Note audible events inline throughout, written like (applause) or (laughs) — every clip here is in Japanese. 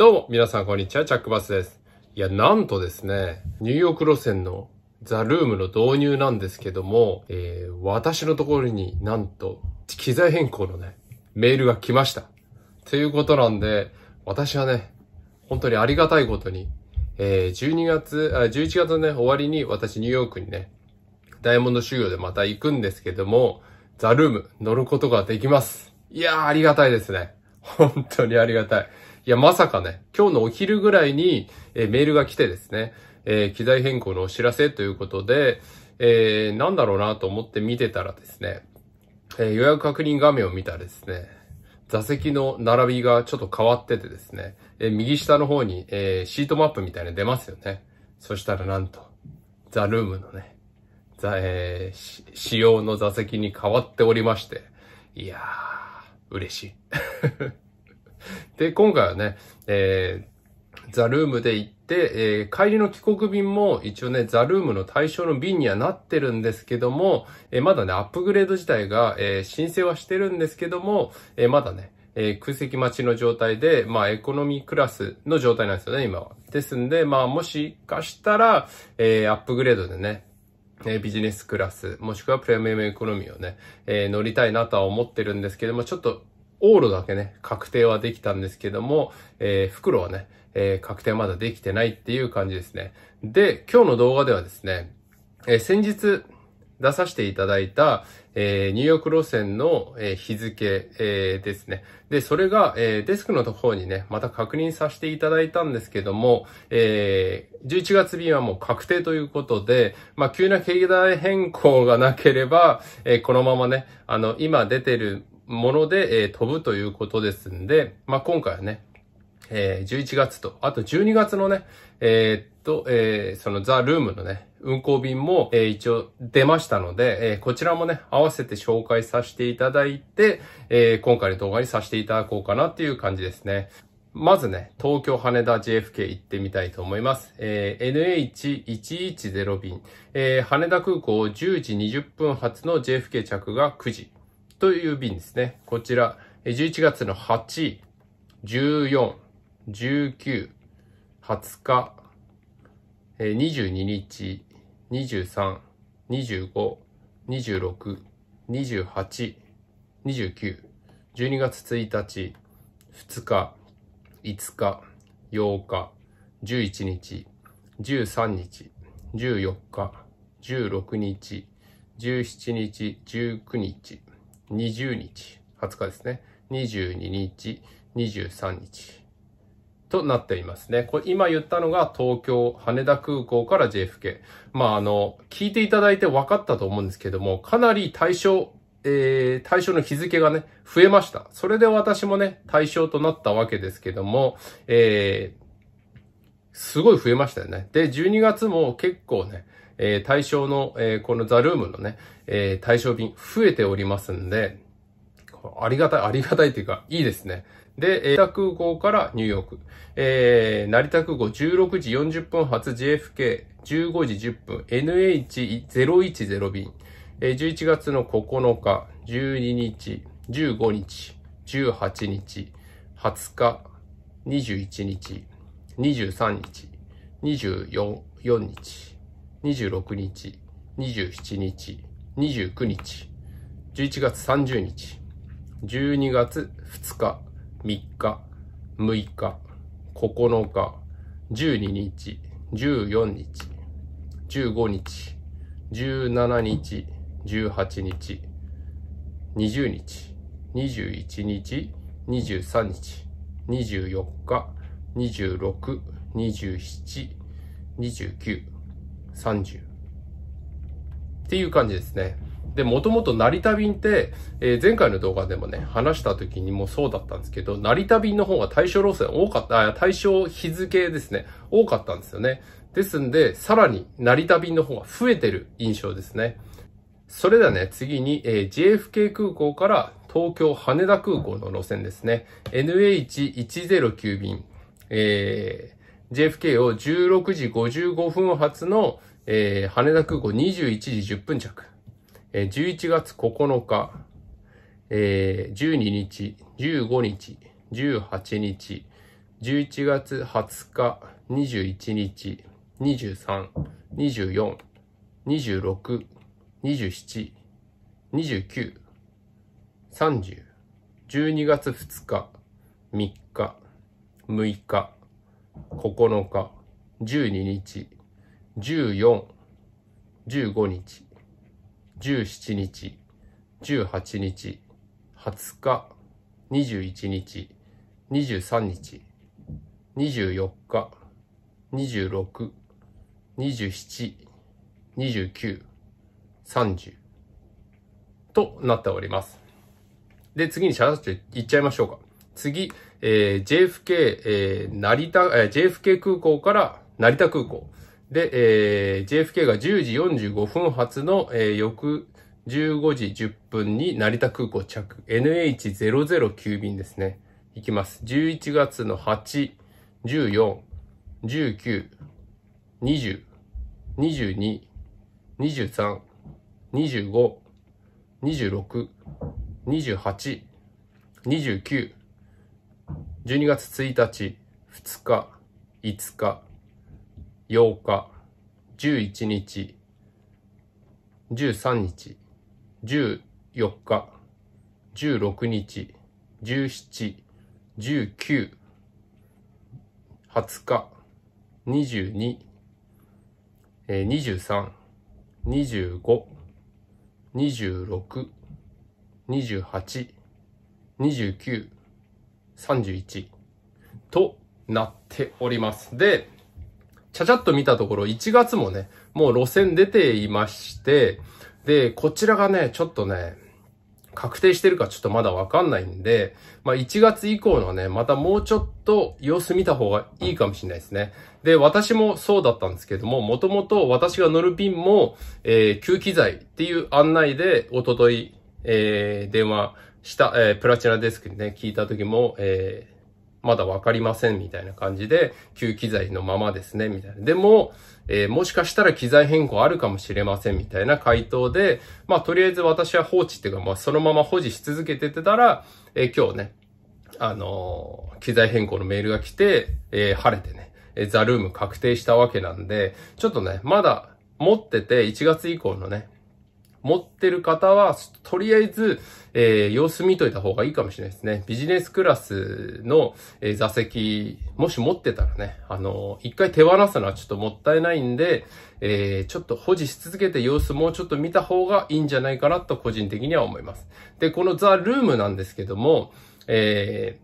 どうも、皆さんこんにちは、チャックバスです。いや、なんとですね、ニューヨーク路線のザ・ルームの導入なんですけども、えー、私のところになんと、機材変更のね、メールが来ました。ということなんで、私はね、本当にありがたいことに、えー、12月、あ11月のね、終わりに私ニューヨークにね、ダイヤモンド修行でまた行くんですけども、ザ・ルーム乗ることができます。いやー、ありがたいですね。本当にありがたい。いや、まさかね、今日のお昼ぐらいに、えメールが来てですね、えー、機材変更のお知らせということで、えー、なんだろうなと思って見てたらですね、えー、予約確認画面を見たらですね、座席の並びがちょっと変わっててですね、え右下の方に、えシートマップみたいなの出ますよね。そしたらなんと、ザ・ルームのね、ザ、えー、仕様の座席に変わっておりまして、いやー、嬉しい。(laughs) (laughs) で、今回はね、えー、ザルームで行って、えー、帰りの帰国便も一応ね、ザルームの対象の便にはなってるんですけども、えー、まだね、アップグレード自体が、えー、申請はしてるんですけども、えー、まだね、えー、空席待ちの状態で、まあ、エコノミークラスの状態なんですよね、今は。ですんで、まあ、もしかしたら、えー、アップグレードでね、えー、ビジネスクラス、もしくはプレミアムエコノミーをね、え乗りたいなとは思ってるんですけども、ちょっとオールだけね、確定はできたんですけども、えー、袋はね、えー、確定まだできてないっていう感じですね。で、今日の動画ではですね、えー、先日、出させていただいた、えー、ニューヨーク路線の、えー、日付、えー、ですね。で、それが、えー、デスクのところにね、また確認させていただいたんですけども、えー、11月便はもう確定ということで、まあ、急な経済変更がなければ、えー、このままね、あの、今出てるもので、えー、飛ぶということですんで、まあ、今回はね、えー、11月と、あと12月のね、えー、っと、えー、そのザ・ルームのね、運行便も、えー、一応出ましたので、えー、こちらもね、合わせて紹介させていただいて、えー、今回の動画にさせていただこうかなっていう感じですね。まずね、東京羽田 JFK 行ってみたいと思います。えー、NH110 便、えー、羽田空港10時20分発の JFK 着が9時という便ですね。こちら、11月の8、14、19、20日、22日、23、25、26、28、29、12月1日、2日、5日、8日、11日、13日、14日、16日、17日、19日、20日、20日ですね、22日、23日。となっていますね。これ今言ったのが東京、羽田空港から JFK。まああの、聞いていただいて分かったと思うんですけども、かなり対象、えー、対象の日付がね、増えました。それで私もね、対象となったわけですけども、えー、すごい増えましたよね。で、12月も結構ね、えー、対象の、えー、このザルームのね、えー、対象便増えておりますんで、ありがたい、ありがたいというか、いいですね。で、成田空港からニューヨーク。えー、成田空港16時40分発 JFK、15時10分 NH010 便。えー、11月の9日、12日、15日、18日、20日、21日、23日、24 4日、26日、27日、29日、11月30日、12月2日、3日、6日、9日、12日、14日、15日、17日、18日、20日、21日、23日、24日、26、27、29、30。っていう感じですね。で、もともと成田便って、えー、前回の動画でもね、話した時にもそうだったんですけど、成田便の方が対象路線多かった、対象日付ですね、多かったんですよね。ですんで、さらに成田便の方が増えてる印象ですね。それではね、次に、えー、JFK 空港から東京羽田空港の路線ですね。NH109 便、えー、JFK を16時55分発の、えー、羽田空港21時10分着。11月9日、12日、15日、18日、11月20日、21日、23、24、26、27、29、30、12月2日、3日、6日、9日、12日、14、15日、17日、18日、20日、21日、23日、24日、26、27、29、30となっております。で、次にシャラッと行っちゃいましょうか。次、えー、JFK、えー、成田、えー、JFK 空港から成田空港。で、えー、JFK が10時45分発の、えー、翌15時10分に成田空港着、NH009 便ですね。行きます。11月の8、14、19、20、22、23、25、26、28、29、12月1日、2日、5日、8日、11日、13日、14日、16日、17、19、20日、22、23、25、26、28、29、31となっております。で、ちゃちゃっと見たところ、1月もね、もう路線出ていまして、で、こちらがね、ちょっとね、確定してるかちょっとまだわかんないんで、まあ1月以降のね、またもうちょっと様子見た方がいいかもしれないですね。で、私もそうだったんですけども、もともと私が乗る便も、えー、吸気剤っていう案内で、おととい、えー、電話した、えー、プラチナデスクにね、聞いた時も、えー、まだわかりませんみたいな感じで、旧機材のままですね、みたいな。でも、えー、もしかしたら機材変更あるかもしれませんみたいな回答で、まあとりあえず私は放置っていうか、まあそのまま保持し続けててたら、えー、今日ね、あのー、機材変更のメールが来て、え晴れてね、えザルーム確定したわけなんで、ちょっとね、まだ持ってて1月以降のね、持ってる方は、とりあえず、えー、様子見といた方がいいかもしれないですね。ビジネスクラスの、えー、座席、もし持ってたらね、あのー、一回手放すのはちょっともったいないんで、えー、ちょっと保持し続けて様子もうちょっと見た方がいいんじゃないかなと個人的には思います。で、このザ・ルームなんですけども、え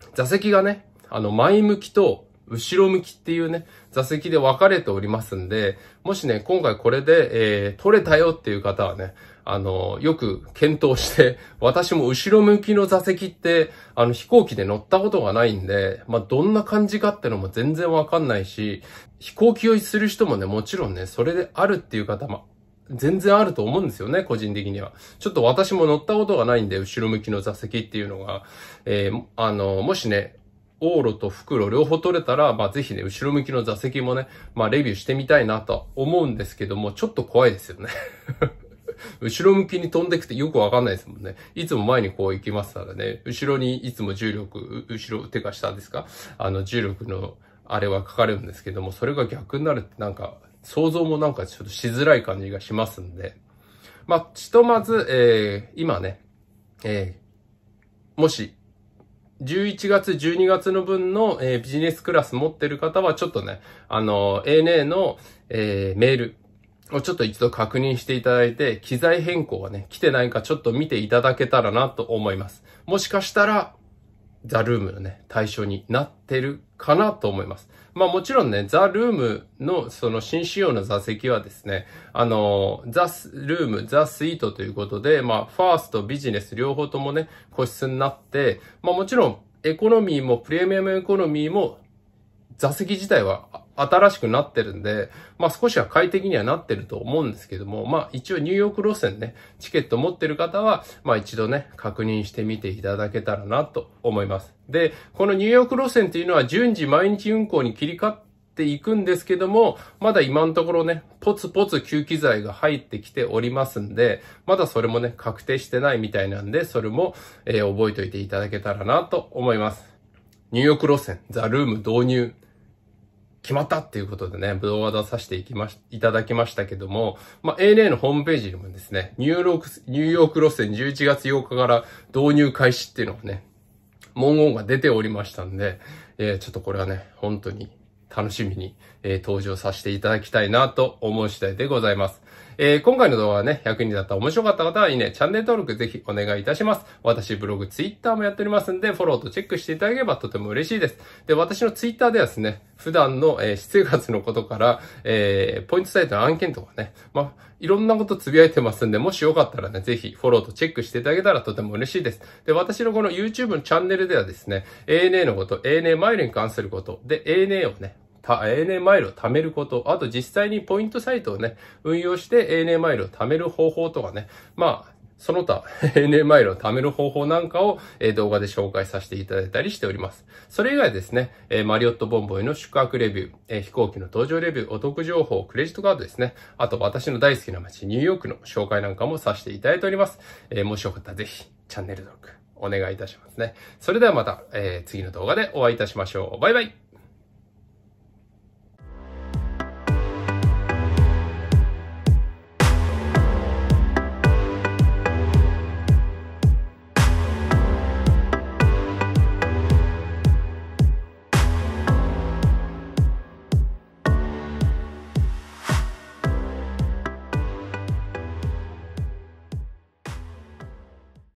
ー、座席がね、あの、前向きと後ろ向きっていうね、座席で分かれておりますんで、もしね、今回これで、えー、取れたよっていう方はね、あの、よく検討して、(laughs) 私も後ろ向きの座席って、あの、飛行機で乗ったことがないんで、まあ、どんな感じかってのも全然わかんないし、飛行機酔いする人もね、もちろんね、それであるっていう方も、全然あると思うんですよね、個人的には。ちょっと私も乗ったことがないんで、後ろ向きの座席っていうのが、えー、あの、もしね、往路と袋両方取れたら、まあぜひね、後ろ向きの座席もね、まあレビューしてみたいなと思うんですけども、ちょっと怖いですよね (laughs) 後ろ向きに飛んでくてよくわかんないですもんね。いつも前にこう行きますからね、後ろにいつも重力、後ろ、手か下ですかあの重力のあれはかかるんですけども、それが逆になるってなんか、想像もなんかちょっとしづらい感じがしますんで。まあ、ひとまず、えー、今ね、えー、もし11月、12月の分の、えー、ビジネスクラス持ってる方は、ちょっとね、あの、ANA の、えー、メールをちょっと一度確認していただいて、機材変更がね、来てないかちょっと見ていただけたらなと思います。もしかしたら、ザルームのね、対象になってるかなと思います。まあもちろんね、ザ・ルームのその新仕様の座席はですね、あの、ザ・ルーム、ザ・スイートということで、まあファースト、ビジネス両方ともね、個室になって、まあもちろんエコノミーもプレミアムエコノミーも座席自体は新しくなってるんで、まあ少しは快適にはなってると思うんですけども、まあ一応ニューヨーク路線ね、チケット持ってる方は、まあ一度ね、確認してみていただけたらなと思います。で、このニューヨーク路線っていうのは順次毎日運行に切り替っていくんですけども、まだ今のところね、ポツポツ吸気剤が入ってきておりますんで、まだそれもね、確定してないみたいなんで、それも、えー、覚えておいていただけたらなと思います。ニューヨーク路線、ザ・ルーム導入決まったっていうことでね、動画出させていきまし、いただきましたけども、まあ、ANA のホームページにもですね、ニューヨーク、ニューヨーク路線11月8日から導入開始っていうのがね、文言が出ておりましたんで、えー、ちょっとこれはね、本当に楽しみに、えー、登場させていただきたいなと思う次第でございます。えー、今回の動画はね、100人だったら面白かった方は、いいね、チャンネル登録ぜひお願いいたします。私、ブログ、ツイッターもやっておりますんで、フォローとチェックしていただければとても嬉しいです。で、私のツイッターではですね、普段の、えー、私生活のことから、えー、ポイントサイトの案件とかね、まあ、いろんなことつぶやいてますんで、もしよかったらね、ぜひフォローとチェックしていただけたらとても嬉しいです。で、私のこの YouTube のチャンネルではですね、ANA のこと、ANA マイルに関すること、で、ANA をね、た、ANA マイルを貯めること、あと実際にポイントサイトをね、運用して ANA マイルを貯める方法とかね、まあ、その他、ANA (laughs) マイルを貯める方法なんかを動画で紹介させていただいたりしております。それ以外ですね、マリオットボンボイの宿泊レビュー、飛行機の搭乗レビュー、お得情報、クレジットカードですね。あと私の大好きな街、ニューヨークの紹介なんかもさせていただいております。もしよかったらぜひ、チャンネル登録お願いいたしますね。それではまた、え次の動画でお会いいたしましょう。バイバイ